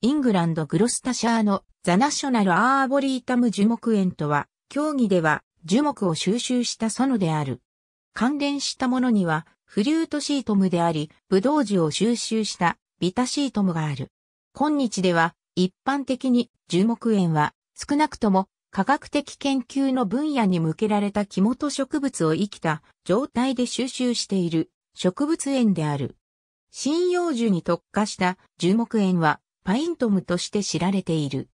イングランドグロスタシャーのザナショナルアーボリータム樹木園とは、競技では樹木を収集した園である。関連したものには、フリュートシートムであり、ブドウ樹を収集したビタシートムがある。今日では、一般的に樹木園は、少なくとも科学的研究の分野に向けられた木本植物を生きた状態で収集している植物園である。針葉樹に特化した樹木園はパイントムとして知られている。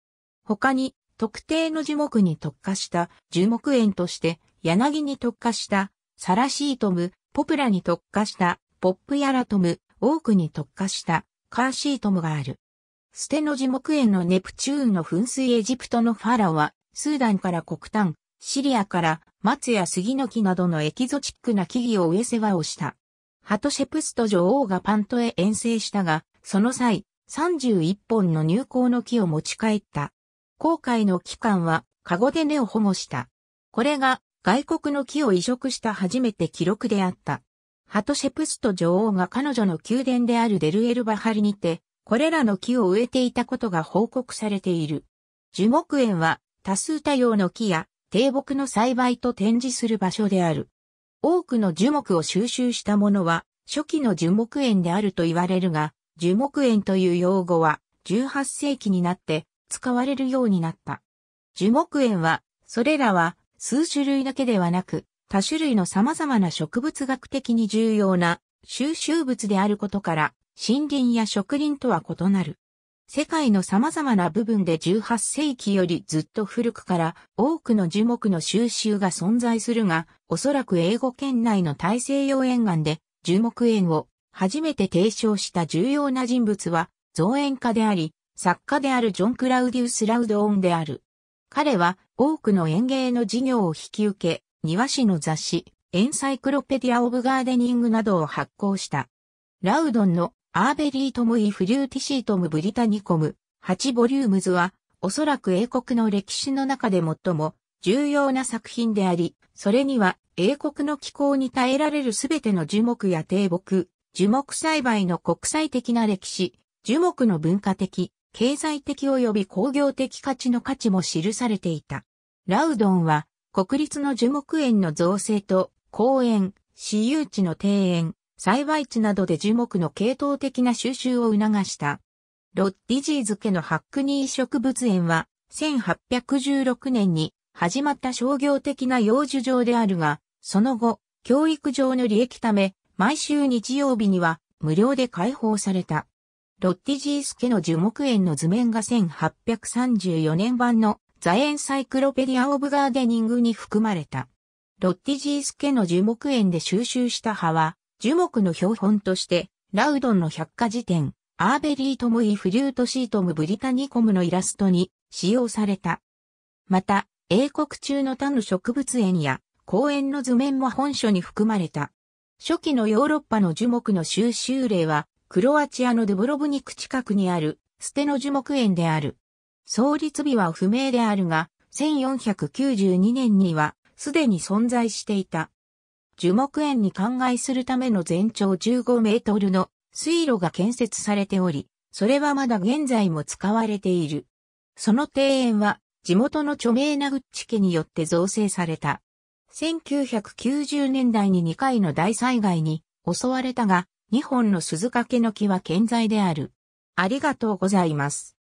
他に、特定の樹木に特化した樹木園として、柳に特化したサラシートム、ポプラに特化したポップヤラトム、オークに特化したカーシートムがある。ステの樹木園のネプチューンの噴水エジプトのファラは、スーダンから黒炭、シリアから松や杉の木などのエキゾチックな木々を植え世話をした。ハトシェプスト女王がパントへ遠征したが、その際、31本の入港の木を持ち帰った。航海の期間は、カゴで根を保護した。これが、外国の木を移植した初めて記録であった。ハトシェプスト女王が彼女の宮殿であるデルエルバハリにて、これらの木を植えていたことが報告されている。樹木園は多数多様の木や低木の栽培と展示する場所である。多くの樹木を収集したものは初期の樹木園であると言われるが、樹木園という用語は18世紀になって使われるようになった。樹木園は、それらは数種類だけではなく、多種類の様々な植物学的に重要な収集物であることから、森林や植林とは異なる。世界の様々な部分で18世紀よりずっと古くから多くの樹木の収集が存在するが、おそらく英語圏内の大西洋沿岸で樹木園を初めて提唱した重要な人物は、造園家であり、作家であるジョン・クラウディウス・ラウドオンである。彼は多くの園芸の事業を引き受け、庭師の雑誌、エンサイクロペディア・オブ・ガーデニングなどを発行した。ラウドンのアーベリートムイ・フリューティシートム・ブリタニコム、8ボリュームズは、おそらく英国の歴史の中で最も重要な作品であり、それには英国の気候に耐えられるすべての樹木や低木、樹木栽培の国際的な歴史、樹木の文化的、経済的及び工業的価値の価値も記されていた。ラウドンは、国立の樹木園の造成と、公園、私有地の庭園、栽培地などで樹木の系統的な収集を促した。ロッディジーズ家のハックニー植物園は、1816年に始まった商業的な養樹場であるが、その後、教育上の利益ため、毎週日曜日には無料で開放された。ロッティジースケの樹木園の図面が1834年版のザエンサイクロペディア・オブ・ガーデニングに含まれた。ロッティジースケの樹木園で収集した葉は、樹木の標本として、ラウドンの百科事典、アーベリートムイフリュートシートムブリタニコムのイラストに使用された。また、英国中の他の植物園や公園の図面も本書に含まれた。初期のヨーロッパの樹木の収集例は、クロアチアのデブロブニク近くにある、ステの樹木園である。創立日は不明であるが、1492年には、すでに存在していた。樹木園に灌漑するための全長15メートルの水路が建設されており、それはまだ現在も使われている。その庭園は、地元の著名なグッチ家によって造成された。1990年代に2回の大災害に襲われたが、2本の鈴掛の木は健在である。ありがとうございます。